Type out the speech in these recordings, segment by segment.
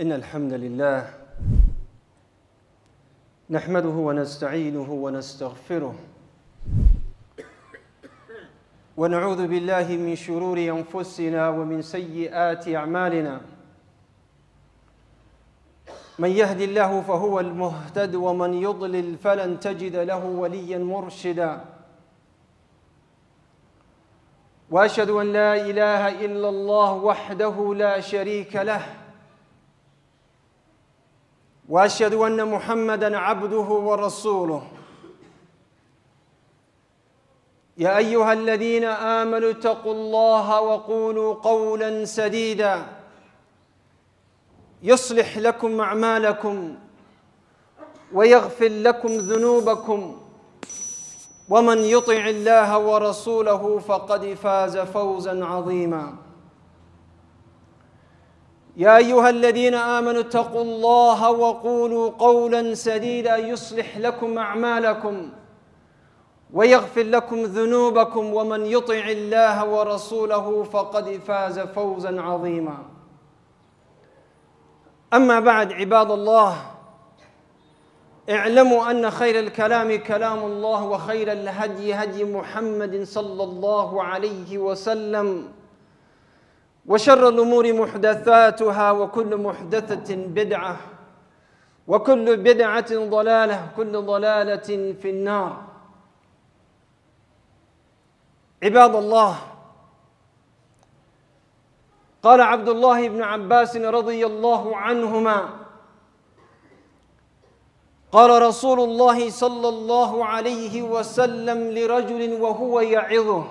إن الحمد لله نحمده ونستعينه ونستغفره ونعوذ بالله من شرور أنفسنا ومن سيئات أعمالنا من يهد الله فهو المهتد ومن يضلل فلن تجد له وليا مرشدا واشهد ان لا اله الا الله وحده لا شريك له واشهد ان محمدا عبده ورسوله يا ايها الذين امنوا اتقوا الله وقولوا قولا سديدا يصلح لكم اعمالكم ويغفر لكم ذنوبكم ومن يطع الله ورسوله فقد فاز فوزا عظيما يا ايها الذين امنوا اتقوا الله وقولوا قولا سديدا يصلح لكم اعمالكم ويغفر لكم ذنوبكم ومن يطع الله ورسوله فقد فاز فوزا عظيما اما بعد عباد الله اعلموا ان خير الكلام كلام الله وخير الهدي هدي محمد صلى الله عليه وسلم وشر الأمور محدثاتها وكل محدثة بدعة وكل بدعة ضلالة كل ضلالة في النار عباد الله قال عبد الله بن عباس رضي الله عنهما قال رسول الله صلى الله عليه وسلم لرجل وهو يعظه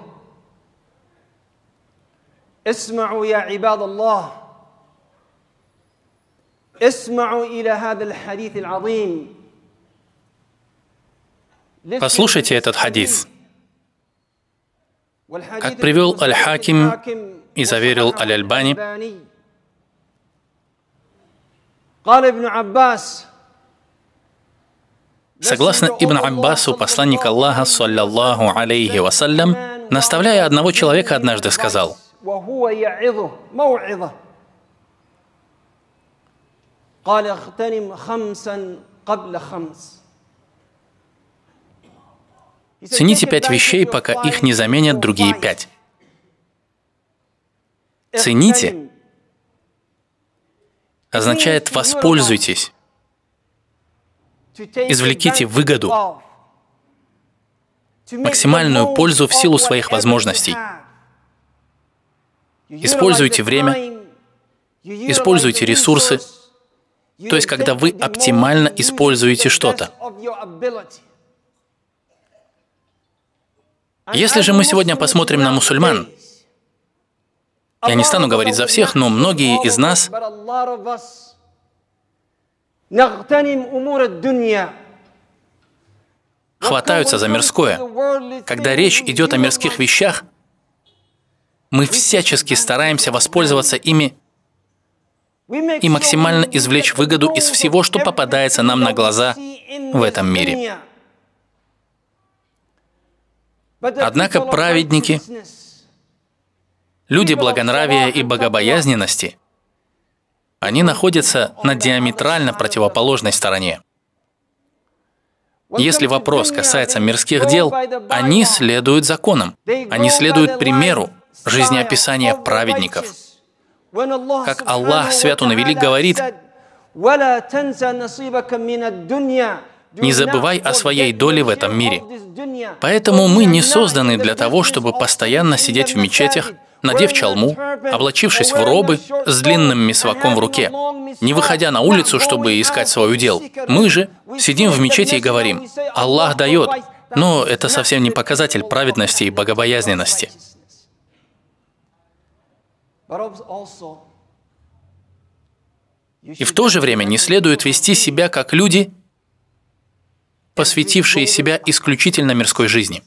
اسمعوا يا عباد الله اسمعوا إلى هذا الحديث العظيم Послушайте этот хадис. Как привел Аль-Хаким и заверил Аль-Альбани, Согласно Ибн Аббасу, посланник Аллаха, саллиллаху алейхи вассалям, наставляя одного человека, однажды сказал – وهو يعظه موعظة قال اغتنم خمسا قبل خمس Цените пять вещей, пока их не заменят другие пять. Цените означает воспользуйтесь, извлеките выгоду, максимальную пользу в силу своих возможностей. Используйте время, используйте ресурсы, то есть когда вы оптимально используете что-то. Если же мы сегодня посмотрим на мусульман, я не стану говорить за всех, но многие из нас хватаются за мирское. Когда речь идет о мирских вещах, мы всячески стараемся воспользоваться ими и максимально извлечь выгоду из всего, что попадается нам на глаза в этом мире. Однако праведники, люди благонравия и богобоязненности, они находятся на диаметрально противоположной стороне. Если вопрос касается мирских дел, они следуют законам, они следуют примеру, жизнеописание праведников. Как Аллах, свят Он и велик, говорит, не забывай о своей доле в этом мире. Поэтому мы не созданы для того, чтобы постоянно сидеть в мечетях, надев чалму, облачившись в робы с длинным мисваком в руке, не выходя на улицу, чтобы искать свой удел. Мы же сидим в мечети и говорим, «Аллах дает», но это совсем не показатель праведности и богобоязненности. И в то же время не следует вести себя как люди, посвятившие себя исключительно мирской жизни,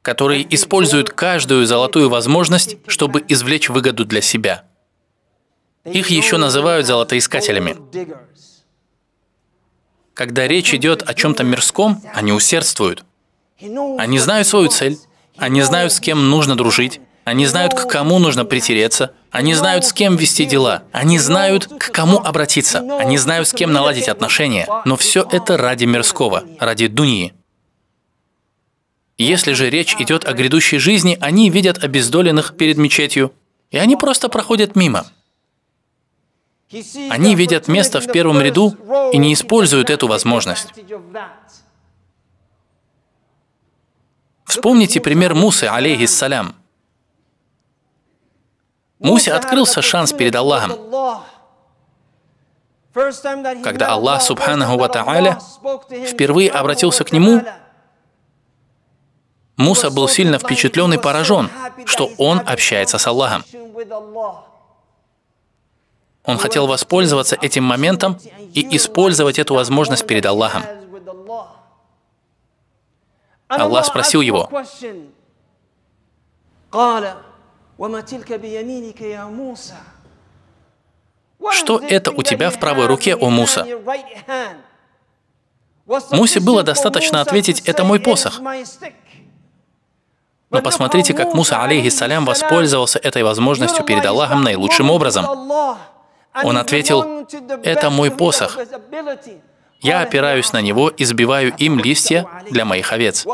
которые используют каждую золотую возможность, чтобы извлечь выгоду для себя. Их еще называют золотоискателями. Когда речь идет о чем-то мирском, они усердствуют. Они знают свою цель, они знают, с кем нужно дружить, они знают, к кому нужно притереться. Они знают, с кем вести дела. Они знают, к кому обратиться. Они знают, с кем наладить отношения. Но все это ради мирского, ради дунии. Если же речь идет о грядущей жизни, они видят обездоленных перед мечетью, и они просто проходят мимо. Они видят место в первом ряду и не используют эту возможность. Вспомните пример Мусы, алейхиссалям. Мусе открылся шанс перед Аллахом. Когда Аллах, Субханаху Ва Та'аля, впервые обратился к нему, Муса был сильно впечатлен и поражен, что он общается с Аллахом. Он хотел воспользоваться этим моментом и использовать эту возможность перед Аллахом. Аллах спросил его, что это у тебя в правой руке, о Муса? А Мусе было достаточно ответить «это мой посох». Но посмотрите, как Муса, алейхиссалям, воспользовался этой возможностью перед Аллахом наилучшим образом. Он ответил, «Это мой посох. Я опираюсь на него и сбиваю им листья для моих овец.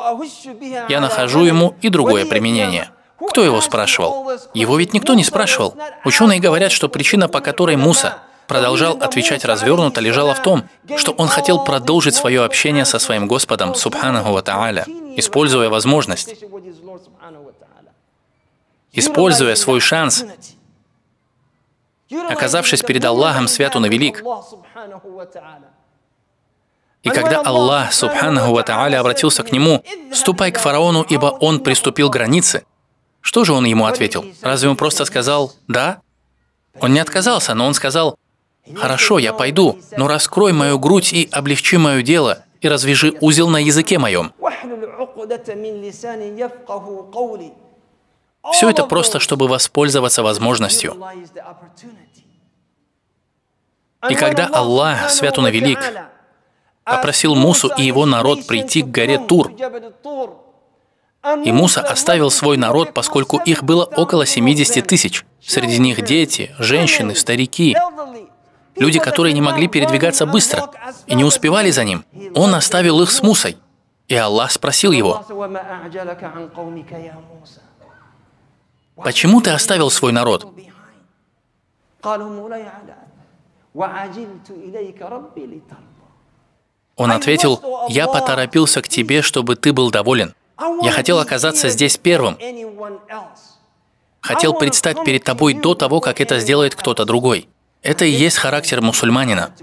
Я нахожу ему и другое применение». Кто его спрашивал? Его ведь никто не спрашивал. Ученые говорят, что причина, по которой Муса продолжал отвечать развернуто, лежала в том, что он хотел продолжить свое общение со своим Господом, Субханаху Ва используя возможность, используя свой шанс, оказавшись перед Аллахом свят он и велик. И когда Аллах, Субханаху Ва обратился к нему, «Ступай к фараону, ибо он приступил границы», что же он ему ответил? Разве он просто сказал «да»? Он не отказался, но он сказал «хорошо, я пойду, но раскрой мою грудь и облегчи мое дело, и развяжи узел на языке моем». Все это просто, чтобы воспользоваться возможностью. И когда Аллах, свят он и велик, попросил Мусу и его народ прийти к горе Тур, и Муса оставил свой народ, поскольку их было около 70 тысяч. Среди них дети, женщины, старики, люди, которые не могли передвигаться быстро и не успевали за ним. Он оставил их с Мусой. И Аллах спросил его, «Почему ты оставил свой народ?» Он ответил, «Я поторопился к тебе, чтобы ты был доволен». Я хотел оказаться здесь первым. Хотел предстать перед тобой до того, как это сделает кто-то другой. Это и есть характер мусульманина,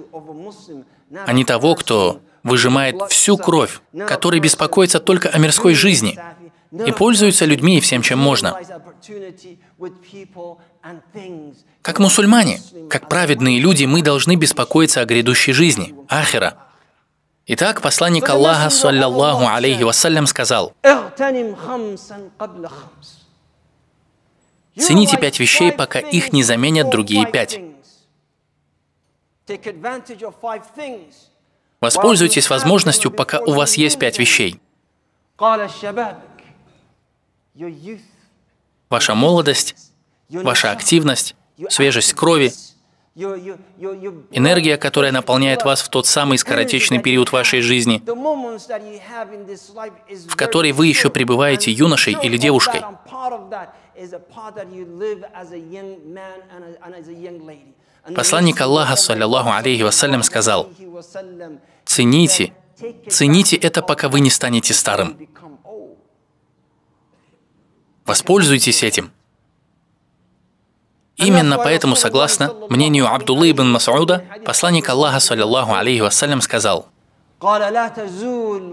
а не того, кто выжимает всю кровь, который беспокоится только о мирской жизни и пользуется людьми и всем, чем можно. Как мусульмане, как праведные люди, мы должны беспокоиться о грядущей жизни, ахера, Итак, посланник Аллаха, саллиллаху алейхи вассалям, сказал, «Цените пять вещей, пока их не заменят другие пять». Воспользуйтесь возможностью, пока у вас есть пять вещей. Ваша молодость, ваша активность, свежесть крови – Энергия, которая наполняет вас в тот самый скоротечный период вашей жизни, в которой вы еще пребываете юношей или девушкой. Посланник Аллаха, саллиллаху алейхи вассалям, сказал, «Цените, цените это, пока вы не станете старым. Воспользуйтесь этим». Именно поэтому, согласно мнению Абдуллы ибн Масауда, посланник Аллаха, саллиллаху алейхи вассалям, сказал, в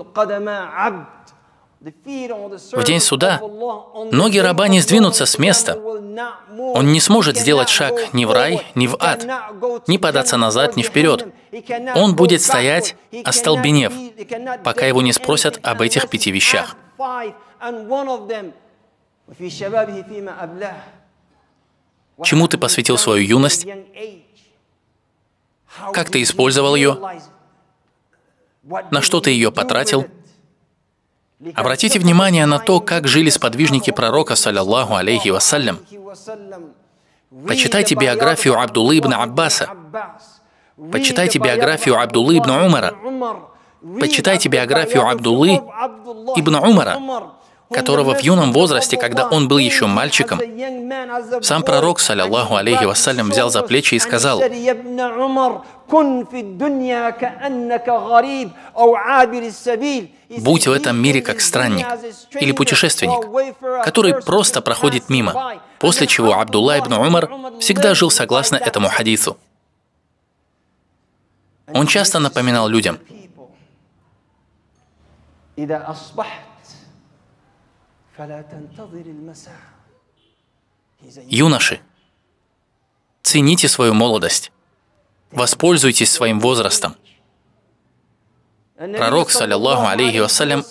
день суда ноги раба не сдвинутся с места. Он не сможет сделать шаг ни в рай, ни в ад, ни податься назад, ни вперед. Он будет стоять, остолбенев, пока его не спросят об этих пяти вещах. Чему ты посвятил свою юность? Как ты использовал ее? На что ты ее потратил? Обратите внимание на то, как жили сподвижники пророка, саллиллаху алейхи вассалям. Почитайте биографию Абдуллы ибн Аббаса. Почитайте биографию Абдуллы ибн Умара. Почитайте биографию Абдуллы ибн Умара которого в юном возрасте, когда он был еще мальчиком, сам пророк, саллиллаху алейхи вассалям, взял за плечи и сказал, «Будь в этом мире как странник или путешественник, который просто проходит мимо», после чего Абдулла ибн Умар всегда жил согласно этому хадису. Он часто напоминал людям, Юноши, цените свою молодость, воспользуйтесь своим возрастом. Пророк, саллиллаху алейхи вассалям,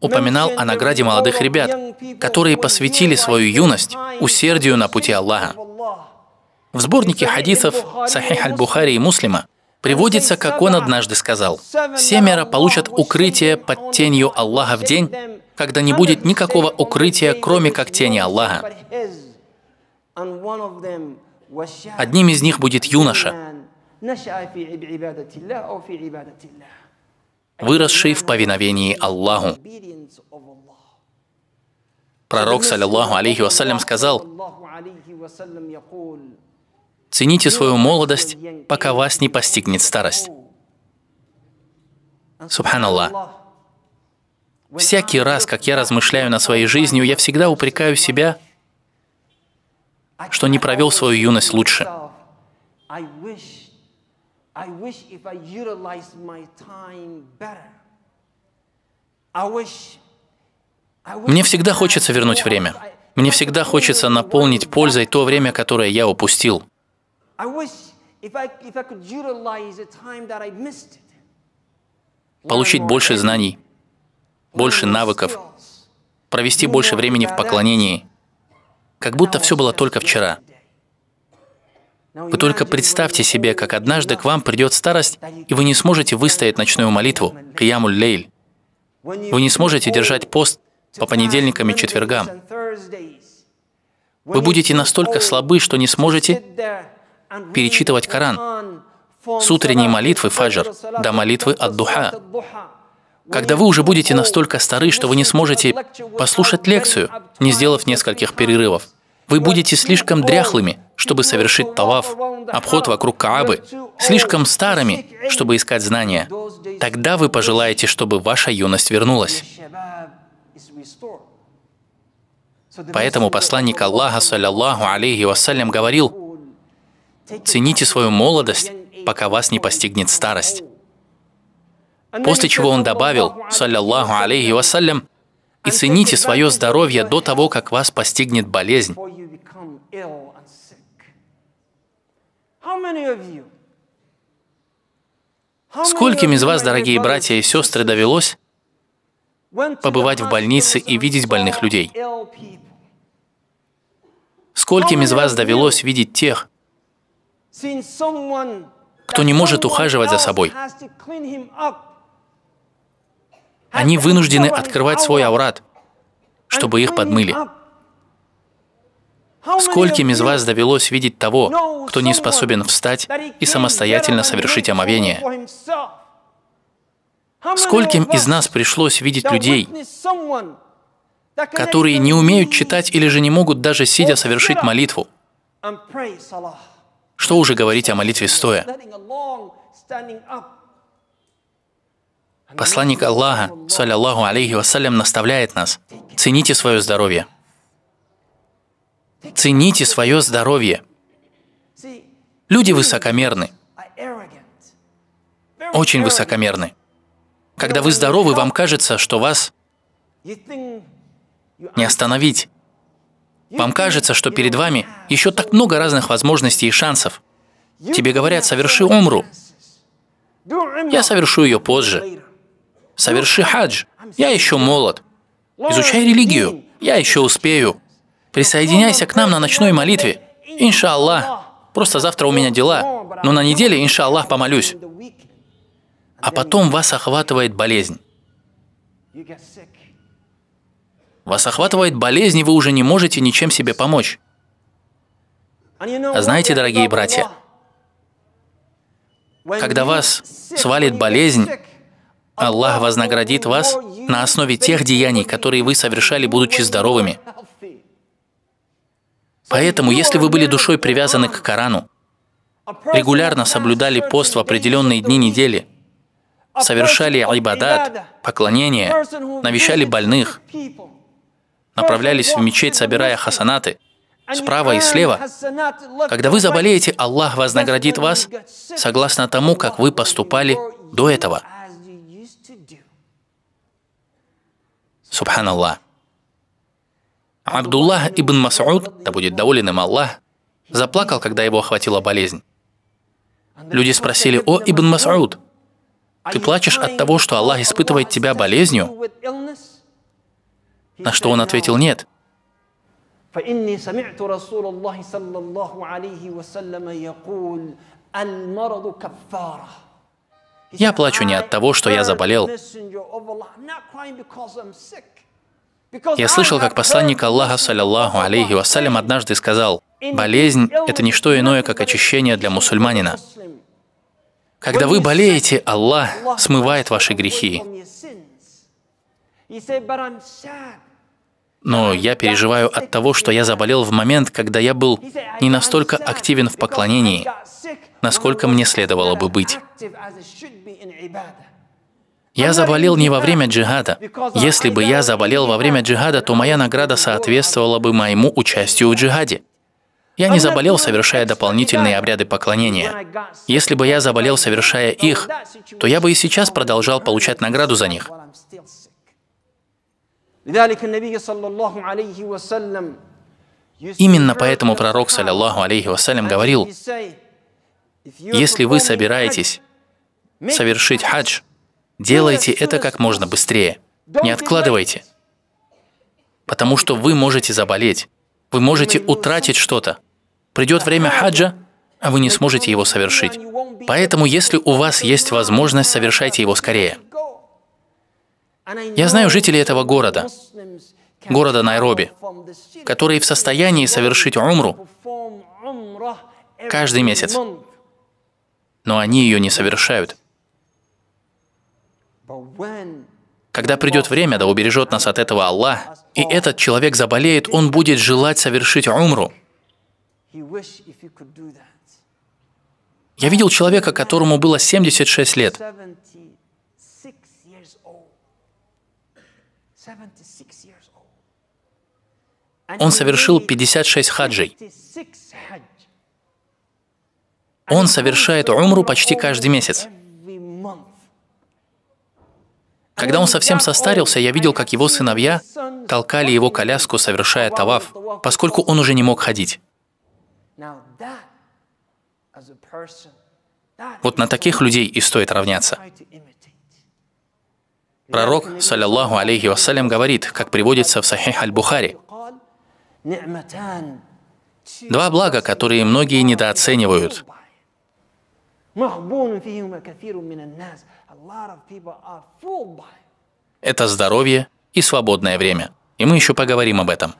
упоминал о награде молодых ребят, которые посвятили свою юность усердию на пути Аллаха. В сборнике хадисов Сахих аль-Бухари и Муслима приводится, как он однажды сказал, «Семеро получат укрытие под тенью Аллаха в день, когда не будет никакого укрытия, кроме как тени Аллаха. Одним из них будет юноша, выросший в повиновении Аллаху. Пророк, саллиллаху алейхи вассалям, сказал, «Цените свою молодость, пока вас не постигнет старость». Субханаллах. Всякий раз, как я размышляю на своей жизнью, я всегда упрекаю себя, что не провел свою юность лучше. Мне всегда хочется вернуть время. Мне всегда хочется наполнить пользой то время, которое я упустил. Получить больше знаний, больше навыков, провести больше времени в поклонении, как будто все было только вчера. Вы только представьте себе, как однажды к вам придет старость, и вы не сможете выстоять ночную молитву, Киямуль Лейль. Вы не сможете держать пост по понедельникам и четвергам. Вы будете настолько слабы, что не сможете перечитывать Коран с утренней молитвы фаджр до молитвы от духа когда вы уже будете настолько стары, что вы не сможете послушать лекцию, не сделав нескольких перерывов, вы будете слишком дряхлыми, чтобы совершить таваф, обход вокруг Каабы, слишком старыми, чтобы искать знания. Тогда вы пожелаете, чтобы ваша юность вернулась. Поэтому посланник Аллаха, саллиллаху алейхи вассалям, говорил, «Цените свою молодость, пока вас не постигнет старость». После чего он добавил, саллиллаху алейхи вассалям, «И цените свое здоровье до того, как вас постигнет болезнь». Скольким из вас, дорогие братья и сестры, довелось побывать в больнице и видеть больных людей? Скольким из вас довелось видеть тех, кто не может ухаживать за собой? Они вынуждены открывать свой аурат, чтобы их подмыли. Скольким из вас довелось видеть того, кто не способен встать и самостоятельно совершить омовение? Скольким из нас пришлось видеть людей, которые не умеют читать или же не могут даже сидя совершить молитву? Что уже говорить о молитве стоя? Посланник Аллаха, саллиллаху алейхи вассалям, наставляет нас. Цените свое здоровье. Цените свое здоровье. Люди высокомерны. Очень высокомерны. Когда вы здоровы, вам кажется, что вас не остановить. Вам кажется, что перед вами еще так много разных возможностей и шансов. Тебе говорят, соверши умру. Я совершу ее позже. Соверши хадж. Я еще молод. Изучай религию. Я еще успею. Присоединяйся к нам на ночной молитве. Иншаллах. Просто завтра у меня дела, но на неделе, иншаллах, помолюсь. А потом вас охватывает болезнь. Вас охватывает болезнь, и вы уже не можете ничем себе помочь. А знаете, дорогие братья, когда вас свалит болезнь, Аллах вознаградит вас на основе тех деяний, которые вы совершали, будучи здоровыми. Поэтому, если вы были душой привязаны к Корану, регулярно соблюдали пост в определенные дни недели, совершали айбадат, поклонение, навещали больных, направлялись в мечеть, собирая хасанаты, справа и слева. Когда вы заболеете, Аллах вознаградит вас согласно тому, как вы поступали до этого. Субханаллах. Абдуллах ибн Масуд, да будет доволен им Аллах, заплакал, когда его охватила болезнь. Люди спросили, «О, Ибн Масуд, ты плачешь от того, что Аллах испытывает тебя болезнью?» На что он ответил, «Нет». فإني я плачу не от того, что я заболел. Я слышал, как посланник Аллаха, саллиллаху алейхи вассалям, однажды сказал, «Болезнь – это не что иное, как очищение для мусульманина». Когда вы болеете, Аллах смывает ваши грехи. Но я переживаю от того, что я заболел в момент, когда я был не настолько активен в поклонении насколько мне следовало бы быть. Я заболел не во время джихада. Если бы я заболел во время джихада, то моя награда соответствовала бы моему участию в джихаде. Я не заболел, совершая дополнительные обряды поклонения. Если бы я заболел, совершая их, то я бы и сейчас продолжал получать награду за них. Именно поэтому пророк, саллиллаху алейхи вассалям, говорил, если вы собираетесь совершить хадж, делайте это как можно быстрее. Не откладывайте. Потому что вы можете заболеть, вы можете утратить что-то. Придет время хаджа, а вы не сможете его совершить. Поэтому, если у вас есть возможность, совершайте его скорее. Я знаю жителей этого города, города Найроби, которые в состоянии совершить умру каждый месяц но они ее не совершают. Когда придет время, да убережет нас от этого Аллах, и этот человек заболеет, он будет желать совершить умру. Я видел человека, которому было 76 лет. Он совершил 56 хаджей. Он совершает умру почти каждый месяц. Когда он совсем состарился, я видел, как его сыновья толкали его коляску, совершая таваф, поскольку он уже не мог ходить. Вот на таких людей и стоит равняться. Пророк, саллиллаху алейхи вассалям, говорит, как приводится в Сахих аль-Бухари, «Два блага, которые многие недооценивают – это здоровье и свободное время. И мы еще поговорим об этом.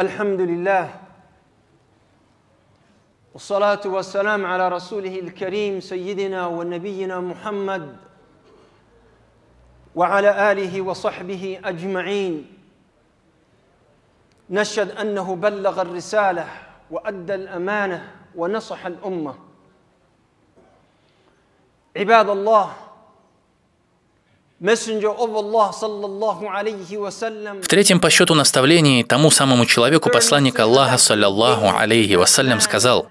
الحمد لله والصلاة والسلام على رسوله الكريم سيدنا ونبينا محمد وعلى آله وصحبه أجمعين نشهد أنه بلغ الرسالة وأدى الأمانة ونصح الأمة عباد الله В третьем по счету наставлении тому самому человеку посланник Аллаха, саллаллаху алейхи вассалям, сказал,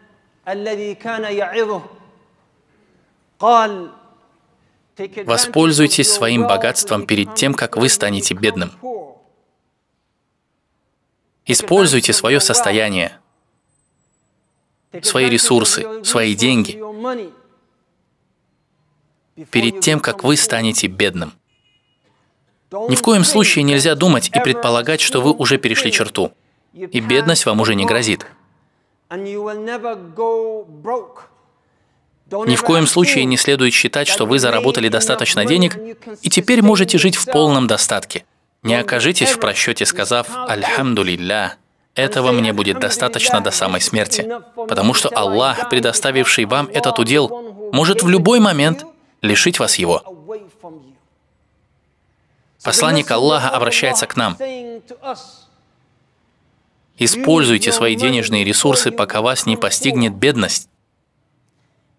«Воспользуйтесь своим богатством перед тем, как вы станете бедным. Используйте свое состояние, свои ресурсы, свои деньги, перед тем, как вы станете бедным. Ни в коем случае нельзя думать и предполагать, что вы уже перешли черту, и бедность вам уже не грозит. Ни в коем случае не следует считать, что вы заработали достаточно денег и теперь можете жить в полном достатке. Не окажитесь в просчете, сказав "Альхамдулилля", Этого мне будет достаточно до самой смерти, потому что Аллах, предоставивший вам этот удел, может в любой момент лишить вас его. Посланник Аллаха обращается к нам. Используйте свои денежные ресурсы, пока вас не постигнет бедность.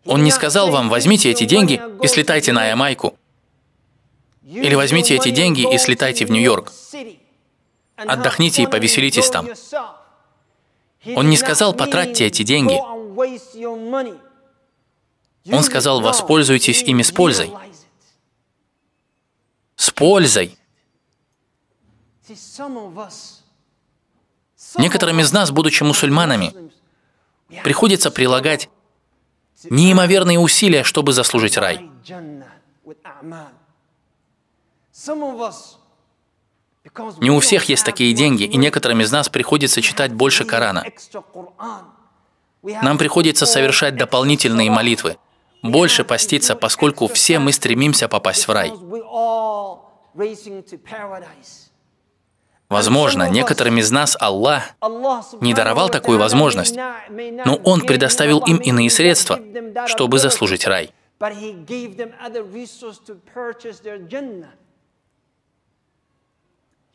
Он не сказал вам, возьмите эти деньги и слетайте на Ямайку. Или возьмите эти деньги и слетайте в Нью-Йорк. Отдохните и повеселитесь там. Он не сказал, потратьте эти деньги. Он сказал, воспользуйтесь ими с пользой с пользой. Некоторым из нас, будучи мусульманами, приходится прилагать неимоверные усилия, чтобы заслужить рай. Не у всех есть такие деньги, и некоторым из нас приходится читать больше Корана. Нам приходится совершать дополнительные молитвы – больше поститься, поскольку все мы стремимся попасть в рай. Возможно, некоторым из нас Аллах не даровал такую возможность, но Он предоставил им иные средства, чтобы заслужить рай.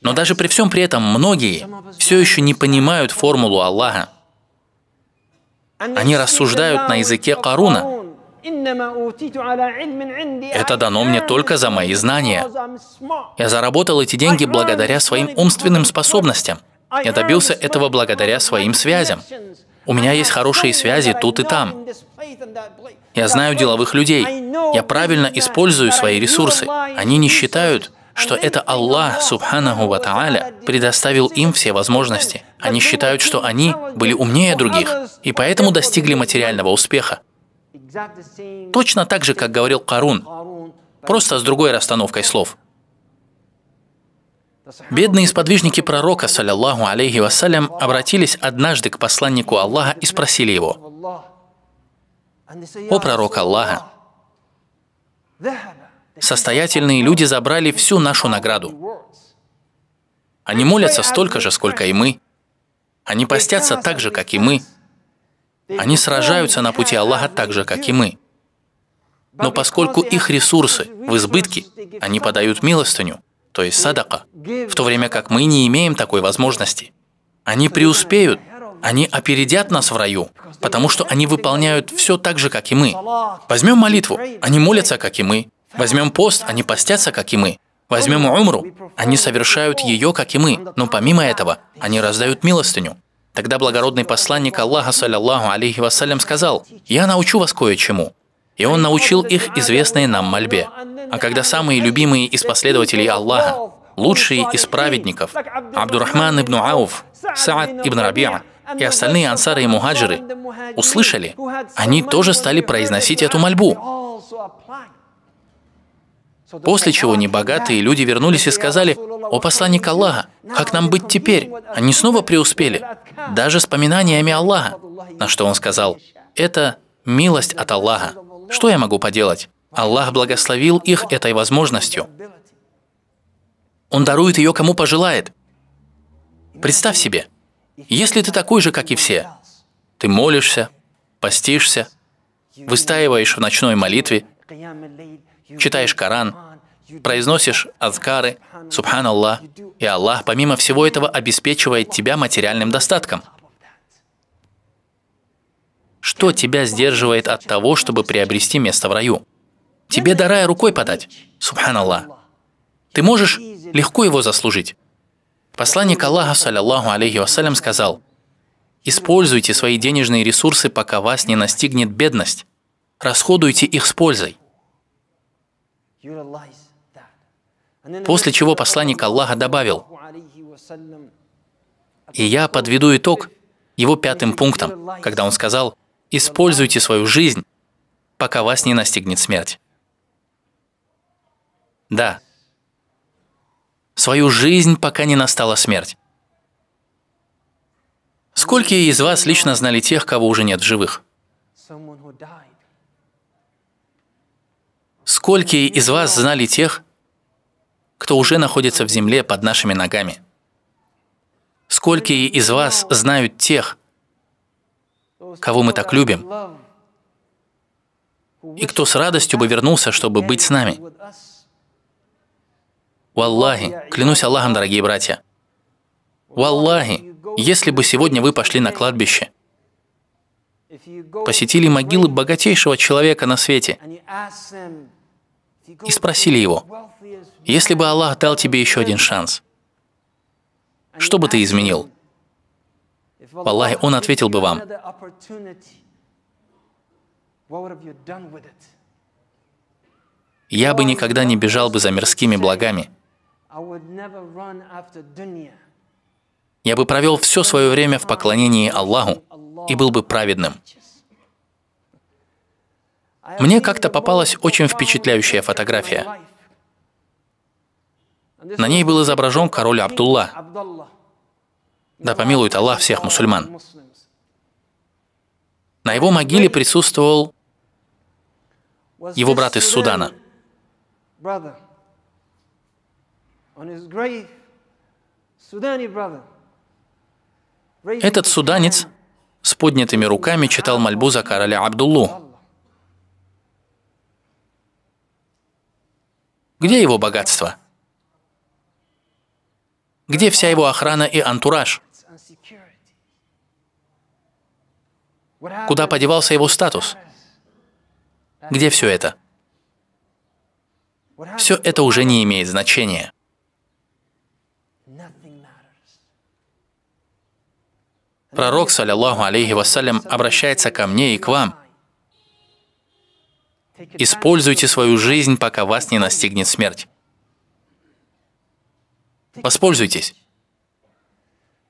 Но даже при всем при этом многие все еще не понимают формулу Аллаха. Они рассуждают на языке Каруна, это дано мне только за мои знания. Я заработал эти деньги благодаря своим умственным способностям. Я добился этого благодаря своим связям. У меня есть хорошие связи тут и там. Я знаю деловых людей. Я правильно использую свои ресурсы. Они не считают, что это Аллах, Субханаху Ва предоставил им все возможности. Они считают, что они были умнее других, и поэтому достигли материального успеха. Точно так же, как говорил Карун, просто с другой расстановкой слов. Бедные сподвижники пророка, саллиллаху алейхи вассалям, обратились однажды к посланнику Аллаха и спросили его, «О пророк Аллаха, состоятельные люди забрали всю нашу награду. Они молятся столько же, сколько и мы. Они постятся так же, как и мы. Они сражаются на пути Аллаха так же, как и мы. Но поскольку их ресурсы в избытке, они подают милостыню, то есть садака, в то время как мы не имеем такой возможности. Они преуспеют, они опередят нас в раю, потому что они выполняют все так же, как и мы. Возьмем молитву, они молятся, как и мы. Возьмем пост, они постятся, как и мы. Возьмем умру, они совершают ее, как и мы, но помимо этого, они раздают милостыню. Тогда благородный посланник Аллаха, саллиллаху алейхи вассалям, сказал, «Я научу вас кое-чему». И он научил их известной нам мольбе. А когда самые любимые из последователей Аллаха, лучшие из праведников, Абдурахман ибн Ауф, Саад ибн Рабиа и остальные ансары и мухаджиры, услышали, они тоже стали произносить эту мольбу. После чего небогатые люди вернулись и сказали, «О посланник Аллаха, как нам быть теперь? Они снова преуспели, даже с поминаниями Аллаха». На что он сказал, «Это милость от Аллаха. Что я могу поделать? Аллах благословил их этой возможностью. Он дарует ее кому пожелает. Представь себе, если ты такой же, как и все, ты молишься, постишься, выстаиваешь в ночной молитве, читаешь Коран, произносишь азкары, субханаллах, и Аллах, помимо всего этого, обеспечивает тебя материальным достатком. Что тебя сдерживает от того, чтобы приобрести место в раю? Тебе до рая рукой подать, субханаллах. Ты можешь легко его заслужить. Посланник Аллаха, саллиллаху алейхи вассалям, сказал, «Используйте свои денежные ресурсы, пока вас не настигнет бедность. Расходуйте их с пользой». После чего посланник Аллаха добавил, «И я подведу итог его пятым пунктом, когда он сказал, «Используйте свою жизнь, пока вас не настигнет смерть». Да, свою жизнь, пока не настала смерть. Сколько из вас лично знали тех, кого уже нет в живых? Сколько из вас знали тех, кто уже находится в земле под нашими ногами? Сколько из вас знают тех, кого мы так любим, и кто с радостью бы вернулся, чтобы быть с нами? Валлахи, клянусь Аллахом, дорогие братья, Валлахи, если бы сегодня вы пошли на кладбище, посетили могилы богатейшего человека на свете и спросили его, «Если бы Аллах дал тебе еще один шанс, что бы ты изменил?» Аллах, он ответил бы вам, «Я бы никогда не бежал бы за мирскими благами. Я бы провел все свое время в поклонении Аллаху и был бы праведным». Мне как-то попалась очень впечатляющая фотография. На ней был изображен король Абдулла. Да помилует Аллах всех мусульман. На его могиле присутствовал его брат из Судана. Этот суданец с поднятыми руками читал мольбу за короля Абдуллу, Где его богатство? Где вся его охрана и антураж? Куда подевался его статус? Где все это? Все это уже не имеет значения. Пророк, саллиллаху алейхи вассалям, обращается ко мне и к вам – Используйте свою жизнь, пока вас не настигнет смерть. Воспользуйтесь.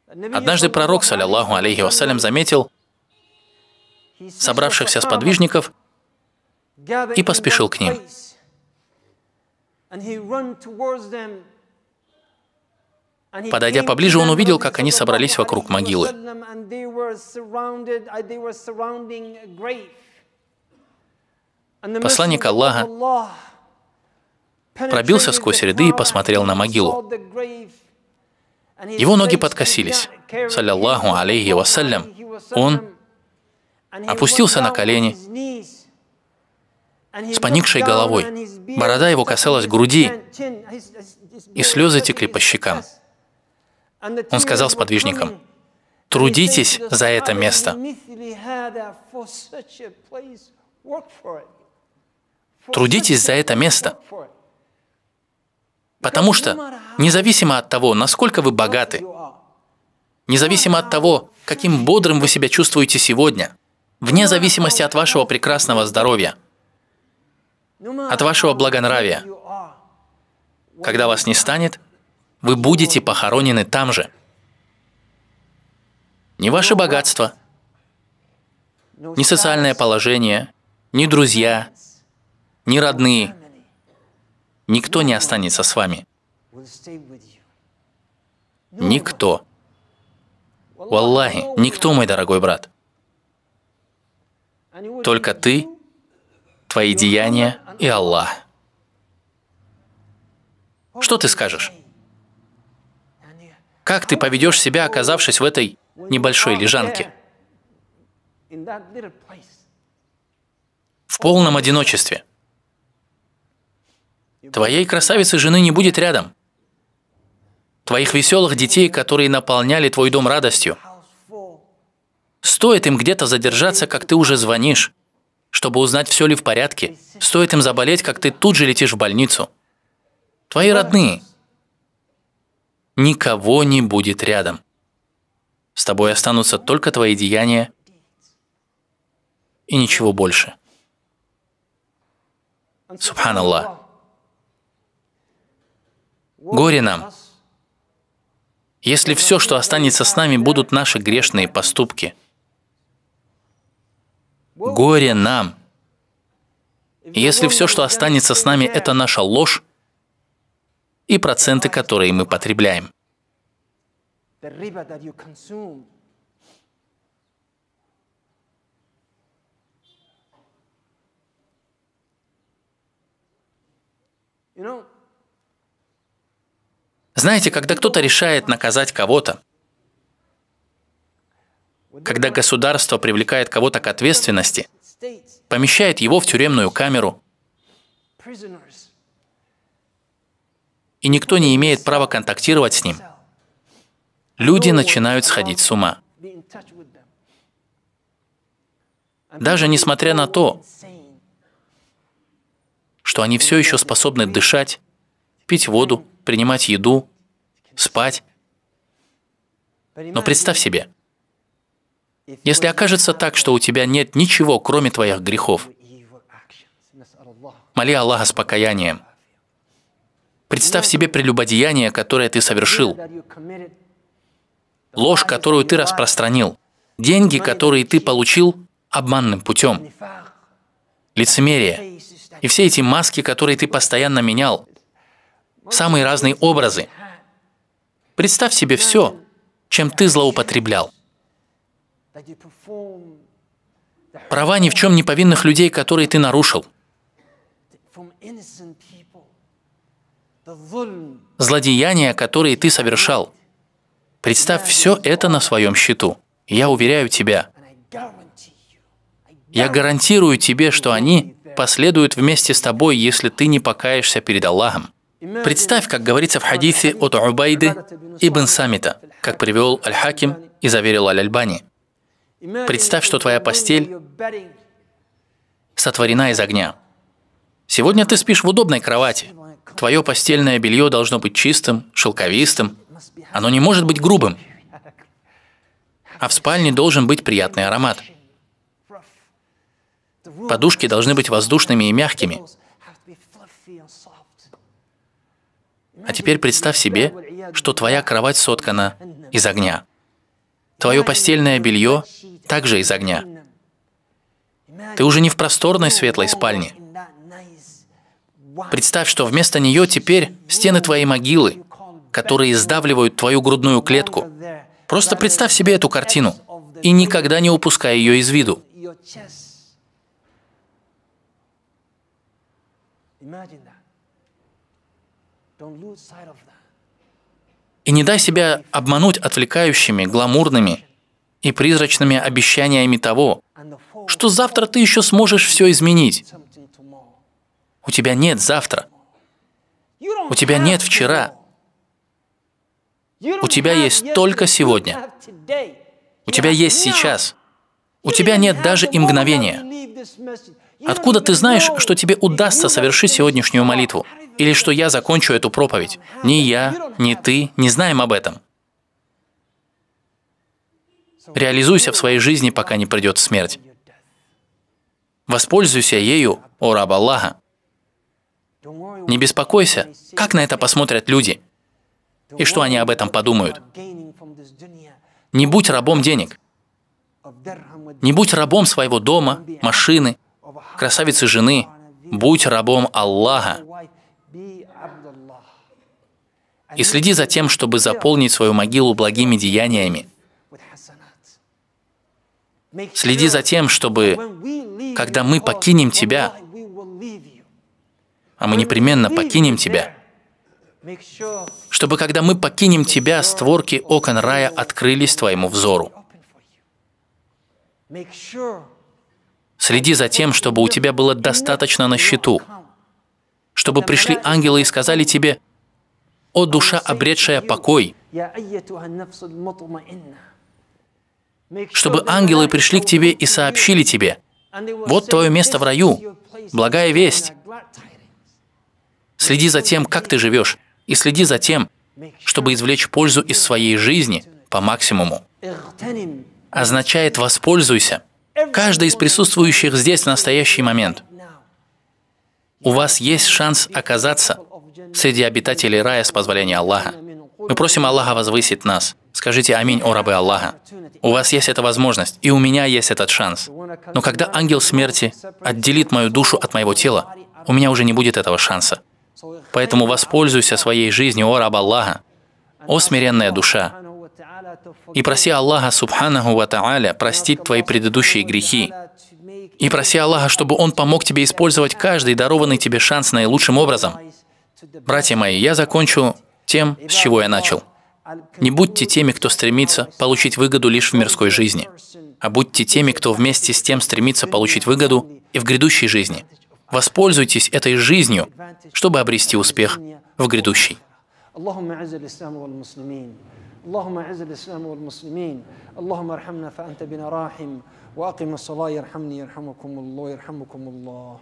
Однажды пророк, саллиллаху алейхи вассалям, заметил собравшихся сподвижников и поспешил к ним. Подойдя поближе, он увидел, как они собрались вокруг могилы. Посланник Аллаха пробился сквозь ряды и посмотрел на могилу. Его ноги подкосились. Саллиллаху алейхи вассалям. Он опустился на колени с поникшей головой. Борода его касалась груди, и слезы текли по щекам. Он сказал сподвижникам, «Трудитесь за это место». Трудитесь за это место. Потому что, независимо от того, насколько вы богаты, независимо от того, каким бодрым вы себя чувствуете сегодня, вне зависимости от вашего прекрасного здоровья, от вашего благонравия, когда вас не станет, вы будете похоронены там же. Ни ваше богатство, ни социальное положение, ни друзья, ни родные, никто не останется с вами. Никто. Валлахи, никто, мой дорогой брат. Только ты, твои деяния и Аллах. Что ты скажешь? Как ты поведешь себя, оказавшись в этой небольшой лежанке? В полном одиночестве – Твоей красавицы жены не будет рядом. Твоих веселых детей, которые наполняли твой дом радостью. Стоит им где-то задержаться, как ты уже звонишь, чтобы узнать, все ли в порядке. Стоит им заболеть, как ты тут же летишь в больницу. Твои родные. Никого не будет рядом. С тобой останутся только твои деяния и ничего больше. Субханаллах. Горе нам, если все, что останется с нами, будут наши грешные поступки. Горе нам, если все, что останется с нами, это наша ложь и проценты, которые мы потребляем. You know, знаете, когда кто-то решает наказать кого-то, когда государство привлекает кого-то к ответственности, помещает его в тюремную камеру, и никто не имеет права контактировать с ним, люди начинают сходить с ума. Даже несмотря на то, что они все еще способны дышать, пить воду, принимать еду, спать. Но представь себе, если окажется так, что у тебя нет ничего, кроме твоих грехов, моли Аллаха с покаянием. Представь себе прелюбодеяние, которое ты совершил, ложь, которую ты распространил, деньги, которые ты получил обманным путем, лицемерие и все эти маски, которые ты постоянно менял, самые разные образы. Представь себе все, чем ты злоупотреблял. Права ни в чем не повинных людей, которые ты нарушил. Злодеяния, которые ты совершал. Представь все это на своем счету. Я уверяю тебя, я гарантирую тебе, что они последуют вместе с тобой, если ты не покаешься перед Аллахом. Представь, как говорится в хадисе от Убайды ибн Самита, как привел Аль-Хаким и заверил Аль-Альбани. Представь, что твоя постель сотворена из огня. Сегодня ты спишь в удобной кровати. Твое постельное белье должно быть чистым, шелковистым. Оно не может быть грубым. А в спальне должен быть приятный аромат. Подушки должны быть воздушными и мягкими. А теперь представь себе, что твоя кровать соткана из огня. Твое постельное белье также из огня. Ты уже не в просторной светлой спальне. Представь, что вместо нее теперь стены твоей могилы, которые сдавливают твою грудную клетку. Просто представь себе эту картину и никогда не упускай ее из виду. И не дай себя обмануть отвлекающими, гламурными и призрачными обещаниями того, что завтра ты еще сможешь все изменить. У тебя нет завтра. У тебя нет вчера. У тебя есть только сегодня. У тебя есть сейчас. У тебя нет даже и мгновения. Откуда ты знаешь, что тебе удастся совершить сегодняшнюю молитву? или что я закончу эту проповедь. Ни я, ни ты не знаем об этом. Реализуйся в своей жизни, пока не придет смерть. Воспользуйся ею, о раб Аллаха. Не беспокойся, как на это посмотрят люди и что они об этом подумают. Не будь рабом денег. Не будь рабом своего дома, машины, красавицы жены. Будь рабом Аллаха. И следи за тем, чтобы заполнить свою могилу благими деяниями. Следи за тем, чтобы, когда мы покинем тебя, а мы непременно покинем тебя, чтобы, когда мы покинем тебя, створки окон рая открылись твоему взору. Следи за тем, чтобы у тебя было достаточно на счету, чтобы пришли ангелы и сказали тебе, «О душа, обретшая покой!» чтобы ангелы пришли к тебе и сообщили тебе, «Вот твое место в раю, благая весть». Следи за тем, как ты живешь, и следи за тем, чтобы извлечь пользу из своей жизни по максимуму. Означает «воспользуйся». Каждый из присутствующих здесь в настоящий момент. У вас есть шанс оказаться среди обитателей рая с позволения Аллаха. Мы просим Аллаха возвысить нас. Скажите «Аминь, о рабы Аллаха». У вас есть эта возможность, и у меня есть этот шанс. Но когда ангел смерти отделит мою душу от моего тела, у меня уже не будет этого шанса. Поэтому воспользуйся своей жизнью, о раб Аллаха, о смиренная душа, и проси Аллаха, Субханаху Ва Тааля, простить твои предыдущие грехи. И проси Аллаха, чтобы Он помог тебе использовать каждый дарованный тебе шанс наилучшим образом. Братья мои, я закончу тем, с чего я начал. Не будьте теми, кто стремится получить выгоду лишь в мирской жизни, а будьте теми, кто вместе с тем стремится получить выгоду и в грядущей жизни. Воспользуйтесь этой жизнью, чтобы обрести успех в грядущей. اللهم اعز الاسلام والمسلمين اللهم ارحمنا فانت بنا راحم واقم الصلاه يرحمني يرحمكم الله يرحمكم الله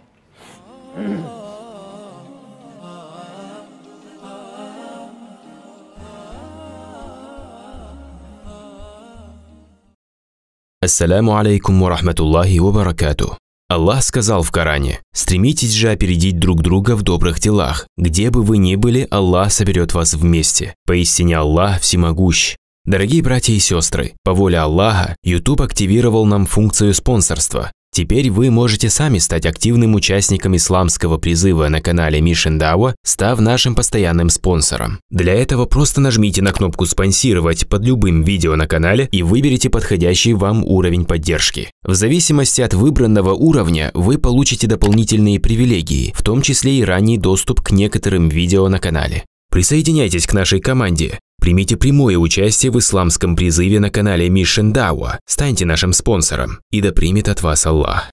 Ассаляму алейкум ва рахматуллахи ва баракату. Аллах сказал в Коране, «Стремитесь же опередить друг друга в добрых делах. Где бы вы ни были, Аллах соберет вас вместе. Поистине Аллах всемогущ». Дорогие братья и сестры, по воле Аллаха, YouTube активировал нам функцию спонсорства. Теперь вы можете сами стать активным участником исламского призыва на канале Mission Dawa, став нашим постоянным спонсором. Для этого просто нажмите на кнопку «Спонсировать» под любым видео на канале и выберите подходящий вам уровень поддержки. В зависимости от выбранного уровня вы получите дополнительные привилегии, в том числе и ранний доступ к некоторым видео на канале. Присоединяйтесь к нашей команде. Примите прямое участие в исламском призыве на канале Мишен Дауа, станьте нашим спонсором, и да примет от вас Аллах.